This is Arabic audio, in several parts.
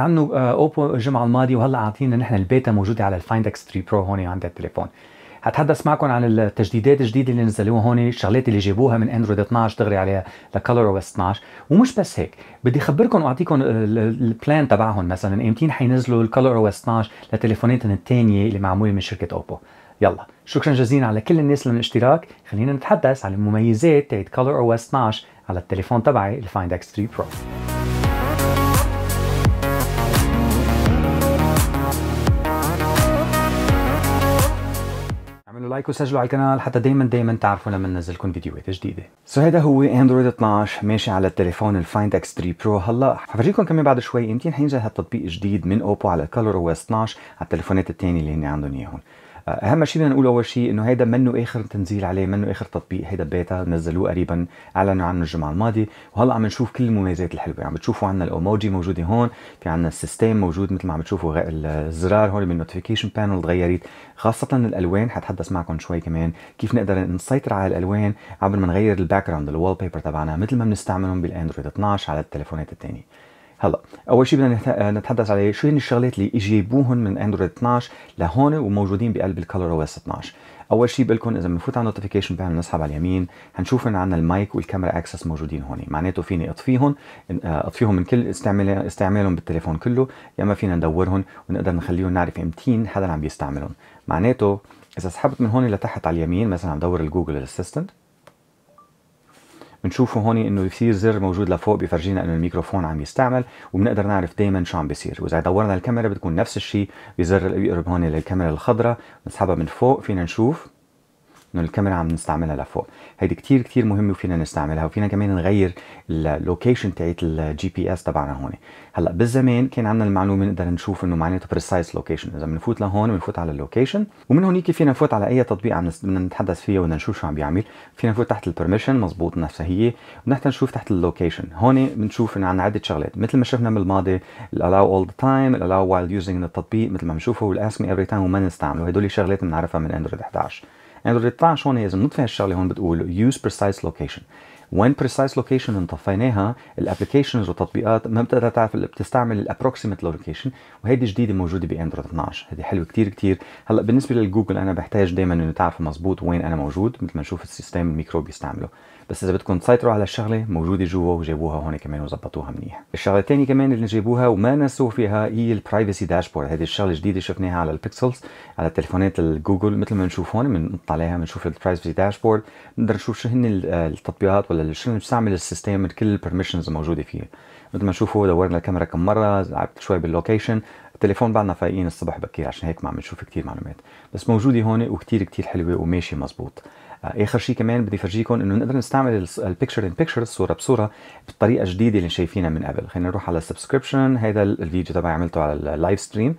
تعنوا آه، اوبو الجمعه الماضيه وهلا عاطينا نحن البيتا موجوده على الفايند اكس 3 برو هون عند التليفون حتحدث معكم عن التجديدات الجديده اللي نزلوها هون الشغلات اللي جابوها من اندرويد 12 دغري عليها لكلر او اس 12 ومش بس هيك بدي اخبركم واعطيكم البلان تبعهم مثلا امتين حينزلوا الكلر او اس 12 لتليفوناتهم الثانيه اللي معموله من شركه اوبو يلا شكرا جزيلا على كل الناس اللي من الاشتراك خلينا نتحدث عن المميزات تاعت كلر او اس 12 على التليفون تبعي الفايند اكس 3 برو لايك وسجلوا على القناه حتى دايما دايما تعرفوا لما ننزل لكم فيديوهات جديده سو so هذا هو اندرويد 12 ماشي على التليفون الفايند اكس 3 برو هلا حفرجيكم كمان بعد شوي يمكن حينزل هالتطبيق جديد من اوبو على كالر او اس 12 على التليفونات الثانيه اللي هن عندهم اياهم اهم شيء بدنا نقول اول شيء انه هيدا منه اخر تنزيل عليه منه اخر تطبيق هيدا بيتا نزلوه قريبا اعلنوا عنه الجمعه الماضيه وهلا عم نشوف كل المميزات الحلوه عم يعني بتشوفوا عندنا الاوموجي موجوده هون في عندنا السيستم موجود مثل ما عم بتشوفوا الزرار هون بالنوتيفيكيشن بانل تغيرت خاصه الالوان حتحدث معكم شوي كمان كيف نقدر نسيطر على الالوان عبر ما نغير الباك جراوند الوول بيبر تبعنا مثل ما بنستعملهم بالاندرويد 12 على التليفونات الثانيه هلا اول شيء بدنا آه، نتحدث عليه شو هن الشغلات اللي جيبوهم من اندرويد 12 لهون وموجودين بقلب الكالر او اس 12 اول شيء بقول اذا بنفوت على النوتيفيكيشن بان نسحب على اليمين هنشوف ان عندنا المايك والكاميرا اكسس موجودين هون معناته فيني اطفيهم آه، اطفيهم من كل استعمال استعمالهم بالتليفون كله يا اما فينا ندورهم ونقدر نخليهم نعرف امتين حدا عم بيستعملهم معناته اذا سحبت من هون لتحت على اليمين مثلا عم دور الجوجل اسيستنت بنشوفه هون انه في زر موجود لفوق بفرجينا انه الميكروفون عم يستعمل وبنقدر نعرف دائما شو عم بيصير واذا دورنا الكاميرا بتكون نفس الشيء بزر بيقرب هون للكاميرا الخضراء بنسحبها من فوق فينا نشوف انه الكاميرا عم نستعملها لفوق هيدي كتير كتير مهمه وفينا نستعملها وفينا كمان نغير اللوكيشن تاعت الجي بي اس تبعنا هون هلا بالزمان كان عندنا المعلومه نقدر نشوف انه معناته بريسايز لوكيشن اذا بنفوت لهون بنفوت على اللوكيشن ومن هونيك فينا نفوت على اي تطبيق عم بدنا نتحدث فيه وبدنا نشوف شو عم بيعمل فينا نفوت تحت البرميشن مزبوط نفسها هي ونحتى نشوف تحت اللوكيشن هون بنشوف انه عندنا عده شغلات مثل ما شفنا بالماضي الالاو اول ذا تايم الالاو وايل يوزنج التطبيق مثل ما بنشوفه والاس مي افري تايم وما نستعمله هدول شغلات بنعرفها من اندرويد 11 يعني بده يطلع شو لازم نطفي هالشغله هون بتقول use precise location وين بريسايس لوكيشن طفيناها الابلكيشنز والتطبيقات ما بتقدر تعرف بتستعمل الابروكسيمت لوكيشن وهيدي جديده موجوده باندرويد 12 هيدي حلوه كتير كتير هلا بالنسبه للجوجل انا بحتاج دائما انه تعرف مزبوط وين انا موجود مثل ما نشوف السيستم الميكرو بيستعمله بس اذا بدكم تسيطروا على الشغله موجوده جوا وجابوها هون كمان وظبطوها منيح الشغله الثانيه كمان اللي جابوها وما نسوا فيها هي البرايفسي داشبورد هذه الشغله الجديده شفناها على البيكسلز على تليفونات الجوجل مثل ما نشوف هون بنقطع عليها بنشوف البرايفسي داشبورد بنقدر نشوف شو هن التطبيقات ولا شنو نستعمل السيستم من كل البرميشنز الموجوده فيه مثل ما تشوفوا دورنا الكاميرا كم مره لعبت شوي باللوكيشن التليفون بعدنا فايقين الصبح بكير عشان هيك ما عم نشوف كثير معلومات بس موجوده هون وكثير كثير حلوه وماشي مزبوط آه، اخر شيء كمان بدي افرجيكم انه نقدر نستعمل البيكتشر ان بيكتشر الصوره بصوره بالطريقه الجديده اللي شايفينها من قبل خلينا نروح على السبسكريبشن هذا الفيديو تبعي عملته على اللايف ستريم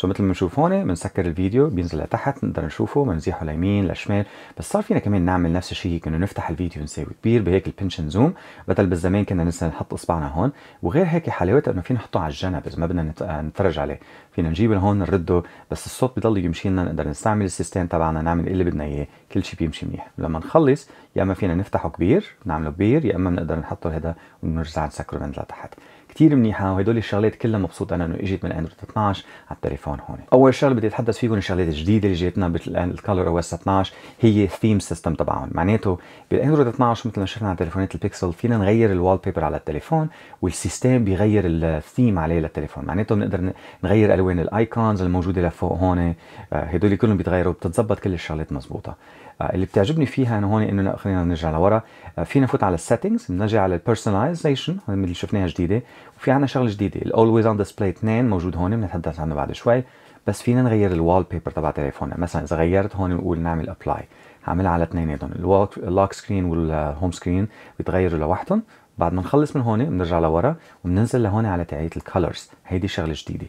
سو مثل ما بنشوف هون بنسكر الفيديو بينزل لتحت نقدر نشوفه بنزيحه ليمين لشمال بس صار فينا كمان نعمل نفس الشيء انه نفتح الفيديو نساوي كبير بهيك البنشن زوم بدل بالزمان كنا ننسى نحط اصبعنا هون وغير هيك حلاوتها انه فينا نحطه على الجنب اذا ما بدنا آه، نتفرج عليه فينا نجيبه لهون نرده بس الصوت بضل يمشي لنا نقدر نستعمل السيستم تبعنا نعمل اللي بدنا اياه كل شيء بيمشي منيح لما نخلص يا اما فينا نفتحه كبير نعمله كبير يا اما بنقدر نحطه هذا ونرجع نسكره من لتحت كتير منيحه وهدول الشغلات كلها مبسوط انا انه اجت من اندرويد 12 على التليفون هون اول شغله بدي اتحدث فيكم الشغلات الجديده اللي جاتنا بالكالر او اس 12 هي الثيم سيستم تبعهم معناته بالاندرويد 12 مثل ما شفنا على تليفونات البيكسل فينا نغير الوال بيبر على التليفون والسيستم بيغير الثيم عليه للتليفون معناته بنقدر نغير الوان الايكونز الموجوده لفوق هون آه، هدول كلهم بيتغيروا بتتظبط كل الشغلات مزبوطه آه، اللي بتعجبني فيها انا هون انه خلينا نرجع لورا آه، فينا نفوت على السيتنجز بنرجع على البيرسوناليزيشن اللي شفناها جديده وفي عندنا شغله جديده الاولويز اون ديسبلاي 2 موجود هون بنتحدث عنه بعد شوي بس فينا نغير الوال بيبر تبع تليفوننا مثلا اذا غيرت هون نقول نعمل ابلاي هعملها على اثنيناتهم اللوك سكرين والهوم سكرين بيتغيروا لوحدهم بعد ما نخلص من هون بنرجع لورا وبننزل لهون على تعية الكالرز هيدي شغله جديده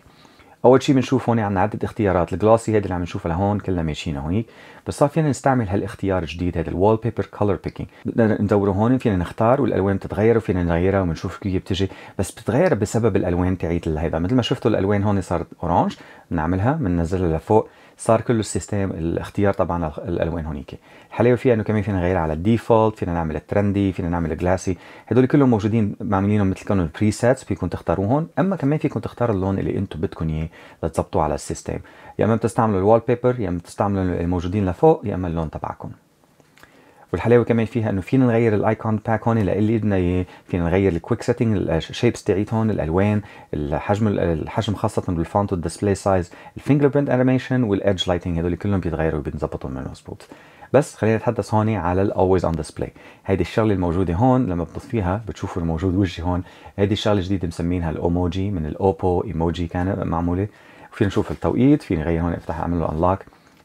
اول شيء بنشوف هون عندنا عده اختيارات الجلوسي هيدي اللي عم نشوفها لهون كلها ماشيين هونيك بس صار فينا نستعمل هالاختيار الجديد هذا الوول بيبر كلر بيكينج بدنا ندوره هون فينا نختار والالوان بتتغير وفينا نغيرها ونشوف كيف بتجي بس بتتغير بسبب الالوان تاعت الهيدا مثل ما شفتوا الالوان هون صارت اورانج بنعملها بننزلها لفوق صار كل السيستم الاختيار طبعا الالوان هونيك الحلاوه فيها انه كمان فينا نغيرها على الديفولت فينا نعمل الترندي فينا نعمل جلاسي هدول كلهم موجودين معملينهم مثل كانوا البريسيتس فيكم تختاروهم اما كمان فيكم تختاروا اللون اللي انتم بدكم اياه لتظبطوه على السيستم يا اما بتستعملوا الوال بيبر يا اما بتستعملوا الموجودين لفوق يا اما اللون تبعكم والحلاوه كمان فيها انه فينا نغير الايكون باك هون اللي بدنا اياه فينا نغير الكويك سيتنج الشيبس هون الالوان الحجم الحجم خاصه بالفونت والديسبلاي سايز الفينجر برنت انيميشن والايدج لايتنج هدول كلهم بيتغيروا وبينظبطوا من مزبوط بس خلينا نتحدث هون على الاولويز اون ديسبلاي هيدي الشغله الموجوده هون لما بتطفيها بتشوفوا الموجود وجهي هون هيدي الشغله الجديده مسمينها الاوموجي من الاوبو ايموجي كانت معموله فينا نشوف التوقيت فينا نغير هون افتح اعمل له انلوك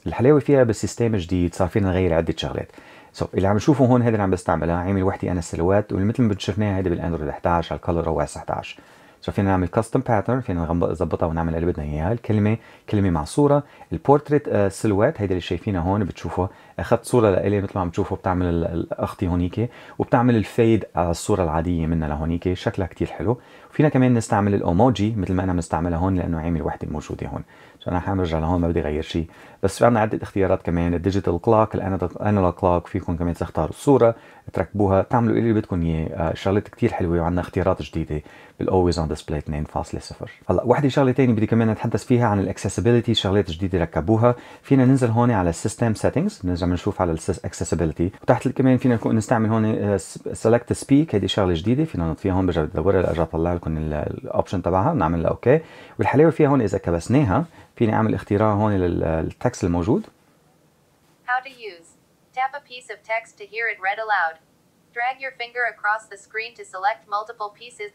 الحلاوه فيها بالسيستم جديد صار فينا نغير عده شغلات سو so, اللي عم نشوفه هون هذا اللي عم بستعملها عامل وحدي انا السلوات ومثل ما شفناها هيدي بالاندرويد 11 على الكلر او اس 11 سو so, فينا نعمل كاستم باترن فينا نظبطها ونعمل اللي بدنا اياها الكلمه كلمه مع صوره البورتريت سلوات هيدي اللي شايفينها هون بتشوفه اخذت صوره لإلي مثل ما عم تشوفوا بتعمل الاختي هونيك وبتعمل الفيد على الصوره العاديه منها لهونيك شكلها كتير حلو فينا كمان نستعمل الاوموجي مثل ما انا مستعملها هون لانه عامل وحده موجوده هون سو انا حامل ارجع لهون ما بدي اغير شيء بس في عندنا عده اختيارات كمان الديجيتال كلاك الانالوج كلاك فيكم كمان تختاروا الصوره تركبوها تعملوا اللي بدكم اياه آه، شغلات كتير حلوه وعندنا اختيارات جديده بالاولويز اون ديسبلاي 2.0 هلا وحده شغله ثانيه بدي كمان اتحدث فيها عن الاكسسبيليتي شغلات جديده ركبوها فينا ننزل هون على السيستم سيتنجز بنرجع عم نشوف على الاكسسبيلتي وتحت كمان فينا نكون نستعمل هون سيلكت آه، سبيك هيدي شغله جديده فينا نطفيها هون برجع بدورها لارجع اطلع لكم الاوبشن تبعها بنعمل لها اوكي والحلاوه فيها هون اذا كبسناها فيني اعمل اختراع هون للتكست الموجود How to use. Tap a piece of text to hear it read aloud. Drag your finger across the screen to select multiple pieces.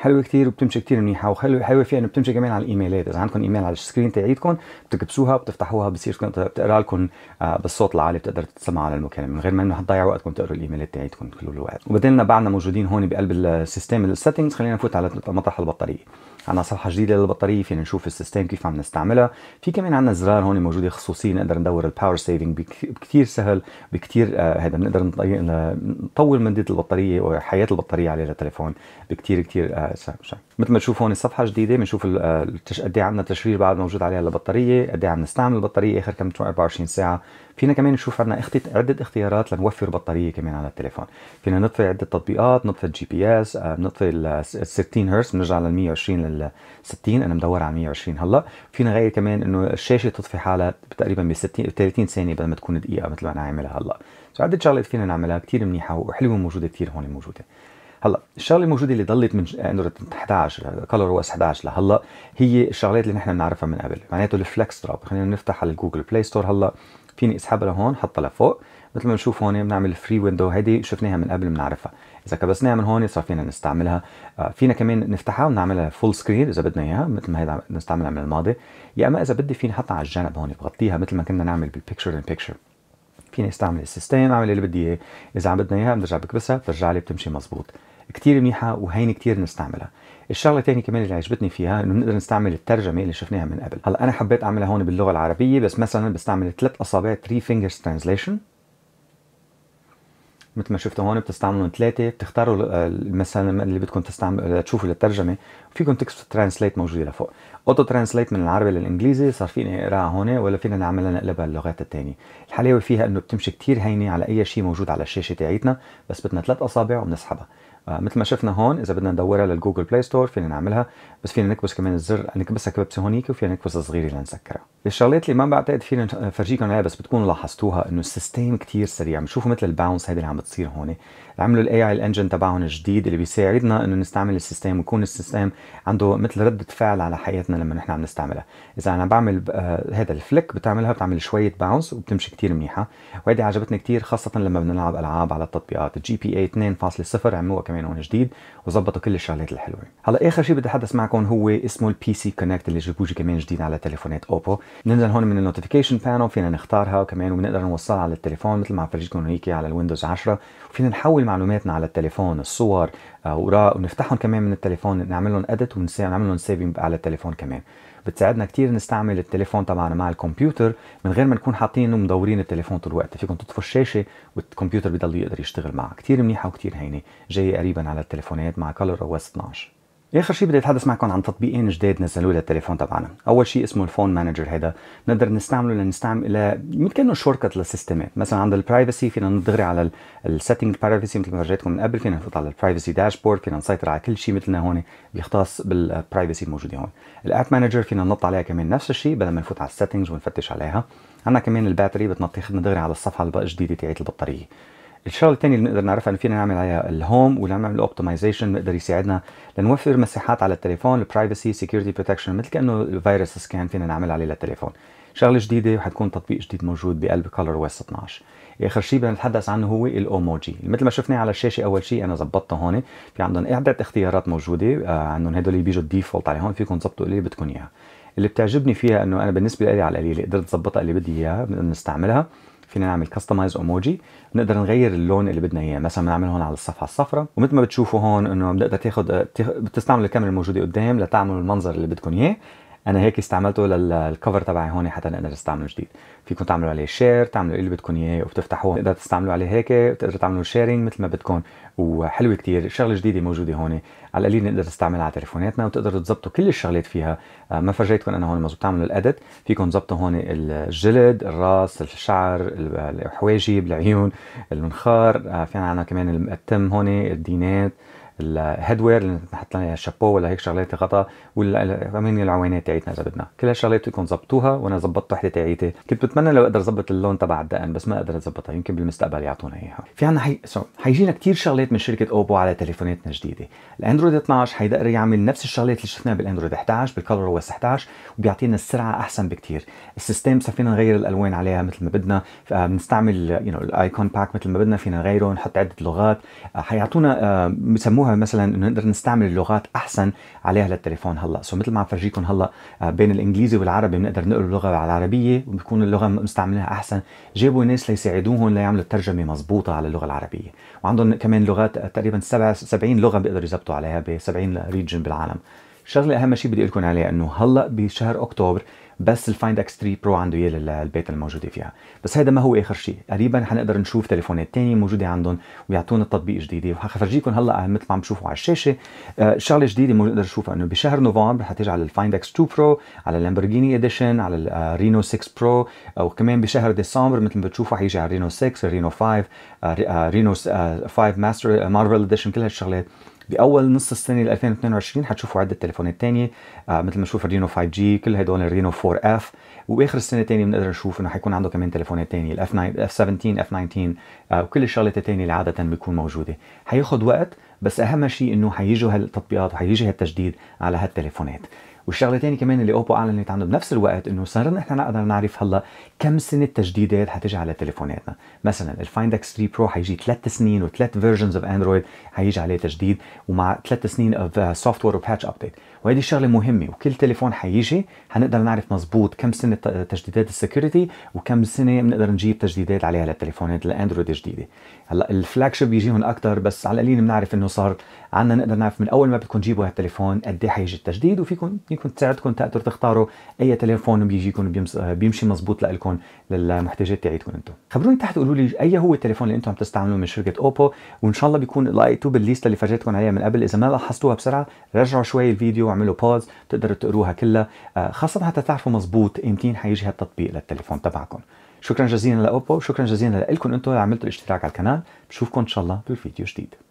حلوه كتير وبتمشي كتير منيحه وحلوه حلوه فيها انه بتمشي كمان على الايميلات اذا عندكم ايميل على السكرين تاعيتكم بتكبسوها بتفتحوها بتصير تقرا لكم آه، بالصوت العالي بتقدر تسمع على المكالمه من غير ما انه تضيع وقتكم تقروا الايميلات تاعيتكم كل الوقت وبدلنا بعدنا موجودين هون بقلب السيستم السيتنجز خلينا نفوت على مطرح البطاريه عندنا صفحه جديده للبطاريه فينا نشوف السيستم كيف عم نستعملها في كمان عندنا زرار هون موجوده خصوصيه نقدر ندور الباور سيفنج بكثير سهل بكثير آه بنقدر نطول مده البطاريه وحياه البطاريه على التليفون بكثير كثير آه سهل مثل ما تشوف هون الصفحه جديده بنشوف آه، قد ايه عندنا تشغيل بعد موجود عليها البطاريه قد ايه عم نستعمل البطاريه اخر كم 24 ساعه فينا كمان نشوف عندنا اخت... عده اختيارات لنوفر بطاريه كمان على التليفون فينا نطفي عده تطبيقات نطفي الجي بي اس آه، نطفي ال 60 هرتز بنرجع لل 120 لل 60 انا مدور على 120 هلا فينا غير كمان انه الشاشه تطفي حالها تقريبا ب 60 30 ثانيه بدل ما تكون دقيقه مثل ما انا عاملها هلا عده شغلات فينا نعملها كتير منيحه وحلوه موجوده كتير هون موجوده هلا الشغله الموجوده اللي ضلت من اندرويد 11 كلر او اس 11 لهلا هي الشغلات اللي نحن بنعرفها من قبل معناته الفلكس دروب خلينا نفتح على الجوجل بلاي ستور هلا فيني اسحبها لهون حطها لفوق مثل ما بنشوف هون بنعمل فري ويندو هيدي شفناها من قبل بنعرفها اذا كبسناها من هون صار فينا نستعملها آه، فينا كمان نفتحها ونعملها فول سكرين اذا بدنا اياها مثل ما هيدا نستعملها من الماضي يا اما اذا بدي فيني احطها على الجنب هون بغطيها مثل ما كنا نعمل بالبيكتشر ان بيكتشر فيني استعمل السيستم اعمل اللي بدي اياه اذا عم بدنا اياها بنرجع بكبسها بترجع لي بتمشي مزبوط كتير منيحه وهين كتير نستعملها الشغله الثانيه كمان اللي عجبتني فيها انه بنقدر نستعمل الترجمه اللي شفناها من قبل هلا انا حبيت اعملها هون باللغه العربيه بس مثلا بستعمل ثلاث اصابع 3 fingers translation مثل ما شفتوا هون بتستعملوا ثلاثه بتختاروا مثلا اللي بدكم تستعمل تشوفوا للترجمه فيكم تكتبوا ترانسليت موجوده لفوق اوتو ترانسليت من العربي للانجليزي صار فيني اقراها هون ولا فينا نعملها نقلبها للغات الثانيه الحلاوه فيها انه بتمشي كثير هينه على اي شيء موجود على الشاشه تاعتنا بس بدنا ثلاث اصابع وبنسحبها آه، مثل ما شفنا هون اذا بدنا ندورها للجوجل بلاي ستور فينا نعملها بس فينا نكبس كمان الزر نكبسها كبسه هونيك وفينا نكبسها صغيره لنسكرها الشغلات اللي ما بعتقد فينا نفرجيكم عليها بس بتكونوا لاحظتوها انه السيستم كثير سريع بنشوفه مثل الباونس هيدي اللي عم بتصير هون عملوا الاي اي الانجن تبعهم الجديد اللي بيساعدنا انه نستعمل السيستم ويكون السيستم عنده مثل رده فعل على حياتنا لما نحن عم نستعملها اذا انا بعمل آه، هذا الفليك بتعملها بتعمل شويه باونس وبتمشي كتير منيحه وهيدي عجبتني كتير خاصه لما بدنا نلعب العاب على التطبيقات جي بي اي 2.0 عملوها كمان هون جديد وظبطوا كل الشغلات الحلوه هلا اخر شيء بدي احدث معكم هو اسمه البي سي كونكت اللي جيبوه كمان جديد على تليفونات اوبو ننزل هون من النوتيفيكيشن بانل فينا نختارها وكمان وبنقدر نوصلها على التليفون مثل ما عم فرجيكم هيك على الويندوز 10 وفينا نحول معلوماتنا على التليفون الصور اوراق آه، ونفتحهم كمان من التليفون نعمل لهم اديت ونعمل لهم سيفنج على التليفون كمان بتساعدنا كثير نستعمل التليفون تبعنا مع الكمبيوتر من غير ما نكون حاطين ومدورين التليفون طول الوقت فيكم تطفوا الشاشه والكمبيوتر بضل يقدر يشتغل معه كثير منيحه وكثير هينه جايه قريبا على التليفونات مع كلر او اس 12 اخر شيء بدي اتحدث معكم عن تطبيقين جداد نزلوه للتليفون تبعنا اول شيء اسمه الفون مانجر هذا نقدر نستعمله لنستعمل الى مثل كانه شورت كت للسيستمات مثلا عند البرايفسي فينا ندغري على السيتنج برايفسي مثل ما فرجيتكم من قبل فينا نفوت على البرايفسي داشبورد فينا نسيطر على كل شيء مثلنا هون بيختص بالبرايفسي الموجوده هون الاب مانجر فينا ننط عليها كمان نفس الشيء بدل ما نفوت على السيتنجز ونفتش عليها عندنا كمان الباتري بتنطي خدنا دغري على الصفحه الجديده تاعت البطاريه الشغله الثانيه اللي بنقدر نعرفها انه فينا نعمل عليها الهوم واللي عم نعمل اوبتمايزيشن بنقدر يساعدنا لنوفر مساحات على التليفون البرايفسي سكيورتي بروتكشن مثل كانه الفيروس سكان فينا نعمل عليه للتليفون شغله جديده وحتكون تطبيق جديد موجود بقلب كولر ويس 12 اخر شيء بدنا نتحدث عنه هو الاوموجي مثل ما شفناه على الشاشه اول شيء انا ظبطته هون في عندهم عده اختيارات موجوده آه، عندهم هدول اللي بيجوا الديفولت عليهم فيكم تظبطوا اللي بدكم اياها اللي بتعجبني فيها انه انا بالنسبه لي على القليله قدرت اظبطها اللي بدي اياها نستعملها فينا نعمل كاستمايز ايموجي بنقدر نغير اللون اللي بدنا اياه مثلا بنعمل هون على الصفحه الصفراء ومثل ما بتشوفوا هون انه بنقدر تاخذ بتستعمل الكاميرا الموجوده قدام لتعملوا المنظر اللي بدكم اياه انا هيك استعملته للكفر تبعي هون حتى نقدر استعمله جديد فيكم تعملوا عليه شير تعملوا إيه اللي بدكم اياه وبتفتحوه بتقدروا تستعملوا عليه هيك بتقدروا تعملوا شيرنج مثل ما بدكم وحلوه كتير شغله جديده موجوده هون على القليل نقدر نستعملها على تليفوناتنا وتقدروا تظبطوا كل الشغلات فيها آه، ما فرجيتكم انا هون مزبوط تعملوا الادت فيكم تظبطوا هون الجلد الراس الشعر الحواجب العيون المنخار آه، في عنا كمان التم هون الدينات الهيدوير اللي نحط لها شابو ولا هيك شغلات غطا والامين العوينات تاعتنا اذا بدنا كل هالشغلات كنتم ظبطوها وانا ظبطت وحده تاعيتي كنت بتمنى لو اقدر اظبط اللون تبع الدقن بس ما قدرت اظبطها يمكن بالمستقبل يعطونا اياها في عنا حي... سو حيجينا كثير شغلات من شركه اوبو على تليفوناتنا الجديده الاندرويد 12 حيقدر يعمل نفس الشغلات اللي شفناها بالاندرويد 11 بالكلر او اس 11 وبيعطينا السرعه احسن بكثير السيستم صار فينا نغير الالوان عليها مثل ما بدنا بنستعمل يو نو الايكون باك مثل ما بدنا فينا نغيره نحط عده لغات آه، حيعطونا آه، بسموها موضوع مثلا انه نقدر نستعمل اللغات احسن عليها للتليفون هلا سو مثل ما عم فرجيكم هلا آه، بين الانجليزي والعربي بنقدر نقرا اللغه العربيه وبكون اللغه مستعملها احسن جابوا ناس ليساعدوهم ليعملوا الترجمه مضبوطه على اللغه العربيه وعندهم كمان لغات آه، تقريبا 70 لغه بيقدروا يزبطوا عليها ب 70 ريجن بالعالم الشغله اهم شيء بدي اقول لكم عليها انه هلا بشهر اكتوبر بس الفايند اكس 3 برو عنده اياه للبيت الموجوده فيها بس هذا ما هو اخر شيء قريبا حنقدر نشوف تليفونات ثانيه موجوده عندهم ويعطونا تطبيق جديد وحفرجيكم هلا أه، مثل ما عم تشوفوا على الشاشه آه شغله جديده بنقدر نشوفها انه بشهر نوفمبر حتيجي على الفايند اكس 2 برو على اللامبورجيني اديشن على الرينو 6 برو او كمان بشهر ديسمبر مثل ما بتشوفوا حيجي على الرينو 6 الرينو 5 آه رينو 5 ماستر مارفل اديشن كل هالشغلات باول نص السنه 2022 حتشوفوا عده تليفونات ثانيه أه، مثل ما نشوف الرينو 5 جي كل هدول الرينو 4 4 اف واخر السنه الثانيه بنقدر نشوف انه حيكون عنده كمان تليفونات ثانيه الاف 9 اف 17 اف 19 وكل الشغلات الثانيه اللي عاده بيكون موجوده حياخذ وقت بس اهم شيء انه حيجوا هالتطبيقات وحيجي هالتجديد على هالتليفونات والشغله الثانيه كمان اللي اوبو اعلنت عنه بنفس الوقت انه صرنا نحن نقدر نعرف هلا كم سنه تجديدات حتجي على تليفوناتنا مثلا الفايند اكس 3 برو حيجي ثلاث سنين وثلاث فيرجنز اوف اندرويد حيجي عليه تجديد ومع ثلاث سنين اوف سوفت وير وباتش ابديت وهيدي الشغله مهمه وكل تليفون حيجي حنقدر نعرف مزبوط كم سنه آه، تجديدات السكيورتي وكم سنه بنقدر نجيب تجديدات عليها للتليفونات الاندرويد الجديده هلا الفلاج شيب بيجيهم اكثر بس على القليل بنعرف انه صار عندنا نقدر نعرف من اول ما بدكم تجيبوا هالتليفون قد ايه حيجي التجديد وفيكم فيكم تساعدكم تقدروا تختاروا اي تليفون بيجيكم آه، بيمشي مزبوط لكم للمحتاجات تاعتكم انتم خبروني تحت قولوا لي اي هو التليفون اللي انتم عم تستعملوه من شركه اوبو وان شاء الله بيكون لقيتوه بالليست اللي فرجيتكم عليها من قبل اذا ما لاحظتوها بسرعه رجعوا شوي الفيديو واعملوا باوز بتقدروا تقروها كلها آه، خاصه حتى تعرفوا مزبوط امتين حيجي هالتطبيق للتليفون تبعكم شكرا جزيلا لاوبو شكرا جزيلا لكم انتم اللي عملتوا الاشتراك على القناه بشوفكم ان شاء الله بالفيديو جديد